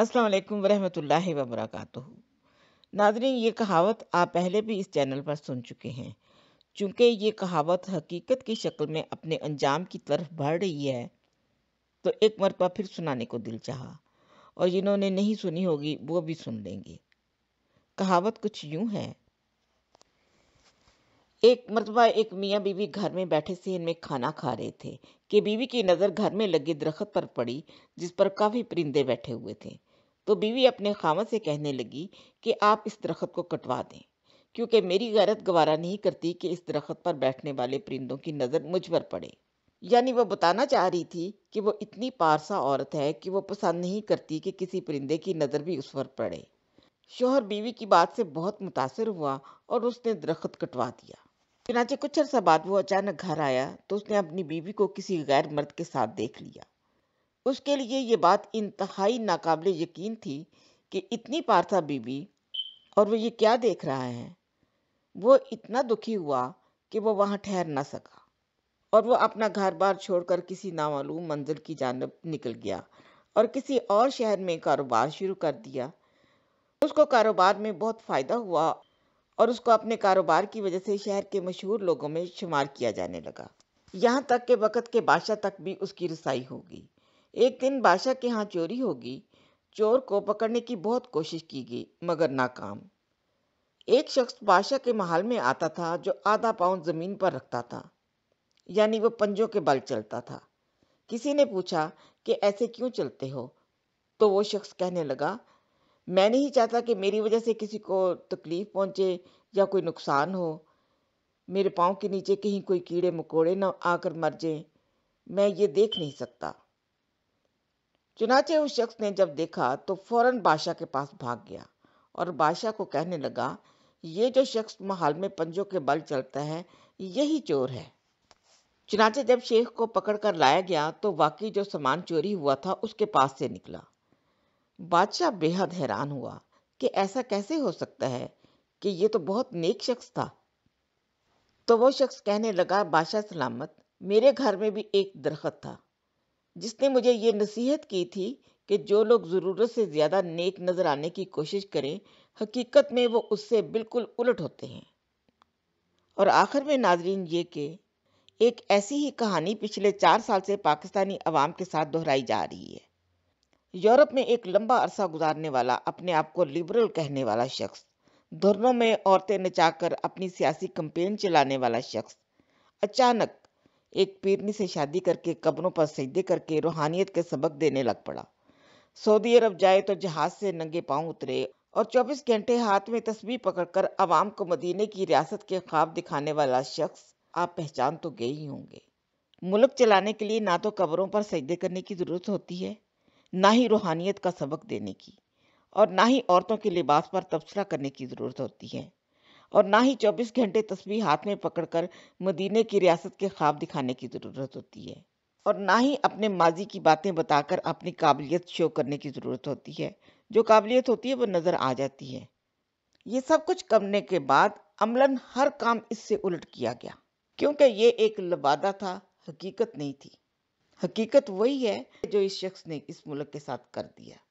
असलकम वालेकुम वबरक नाजरीन ये कहावत आप पहले भी इस चैनल पर सुन चुके हैं चूँकि ये कहावत हकीकत की शक्ल में अपने अंजाम की तरफ बढ़ रही है तो एक मरतबा फिर सुनाने को दिल चाहा और जिन्होंने नहीं सुनी होगी वो भी सुन लेंगे कहावत कुछ यूं है एक मरतबा एक मियाँ बीवी घर में बैठे से में खाना खा रहे थे कि बीवी की नज़र घर में लगे दरख्त पर पड़ी जिस पर काफ़ी परिंदे बैठे हुए थे तो बीवी अपने खामद से कहने लगी कि आप इस दरख्त को कटवा दें क्योंकि मेरी गैरत गवारा नहीं करती कि इस दरख्त पर बैठने वाले परिंदों की नज़र मुझ पर पड़े यानी वह बताना चाह रही थी कि वो इतनी पारसा औरत है कि वो पसंद नहीं करती कि किसी परिंदे की नज़र भी उस पर पड़े शोहर बीवी की बात से बहुत मुतासर हुआ और उसने दरख्त कटवा दिया चुनाचे कुछ अरसा बाद वो अचानक घर आया तो उसने अपनी बीवी को किसी गैर मर्द के साथ देख लिया उसके लिए ये बात इंतहाई नाकबिल यकीन थी कि इतनी पार्था बीबी और वो ये क्या देख रहा है वो इतना दुखी हुआ कि वो वहाँ ठहर ना सका और वो अपना घर बार छोड़कर किसी नामालूम मंजिल की जानब निकल गया और किसी और शहर में कारोबार शुरू कर दिया उसको कारोबार में बहुत फ़ायदा हुआ और उसको अपने कारोबार की वजह से शहर के मशहूर लोगों में शुमार किया जाने लगा यहाँ तक के वक़्त के बादशाह तक भी उसकी रसाई होगी एक दिन बादशाह के यहाँ चोरी होगी चोर को पकड़ने की बहुत कोशिश की गई मगर नाकाम एक शख्स बादशाह के महल में आता था जो आधा पाउंड जमीन पर रखता था यानी वह पंजों के बल चलता था किसी ने पूछा कि ऐसे क्यों चलते हो तो वो शख्स कहने लगा मैं नहीं चाहता कि मेरी वजह से किसी को तकलीफ पहुंचे या कोई नुकसान हो मेरे पाँव के नीचे कहीं कोई कीड़े मकोड़े न आकर मर जाएं मैं ये देख नहीं सकता चुनाचे उस शख्स ने जब देखा तो फौरन बादशाह के पास भाग गया और बादशाह को कहने लगा ये जो शख्स महल में पंजों के बल चलता है यही चोर है चुनाचे जब शेख को पकड़कर लाया गया तो वाकई जो सामान चोरी हुआ था उसके पास से निकला बादशाह बेहद हैरान हुआ कि ऐसा कैसे हो सकता है कि ये तो बहुत नेक शख्स था तो वो शख्स कहने लगा बादशाह सलामत मेरे घर में भी एक दरख्त था जिसने मुझे ये नसीहत की थी कि जो लोग ज़रूरत से ज़्यादा नेक नज़र आने की कोशिश करें हकीकत में वो उससे बिल्कुल उलट होते हैं और आखिर में नाजरीन ये कि एक ऐसी ही कहानी पिछले चार साल से पाकिस्तानी अवाम के साथ दोहराई जा रही है यूरोप में एक लंबा अरसा गुजारने वाला अपने आप को लिबरल कहने वाला शख्स धरनों में औरतें नचाकर अपनी सियासी कंपेन चलाने वाला शख्स अचानक एक पीरनी से शादी करके कब्रों पर सजदे करके रूहानियत के सबक देने लग पड़ा सऊदी अरब जाए तो जहाज से नंगे पांव उतरे और 24 घंटे हाथ में तस्वीर पकड़कर अवाम को मदीने की रियासत के ख्वाब दिखाने वाला शख्स आप पहचान तो गए ही होंगे मुल्क चलाने के लिए ना तो कब्रों पर सजदे करने की ज़रूरत होती है ना ही रूहानियत का सबक देने की और ना ही औरतों के लिबास पर तबसरा करने की ज़रूरत होती है और ना ही 24 घंटे तस्वीर हाथ में पकड़कर मदीने की रियासत के ख्वाब दिखाने की ज़रूरत होती है और ना ही अपने माजी की बातें बताकर अपनी काबिलियत शो करने की ज़रूरत होती है जो काबिलियत होती है वो नज़र आ जाती है ये सब कुछ करने के बाद अमलन हर काम इससे उलट किया गया क्योंकि ये एक लबादा था हकीकत नहीं थी हकीकत वही है जो इस शख्स ने इस मुल्क के साथ कर दिया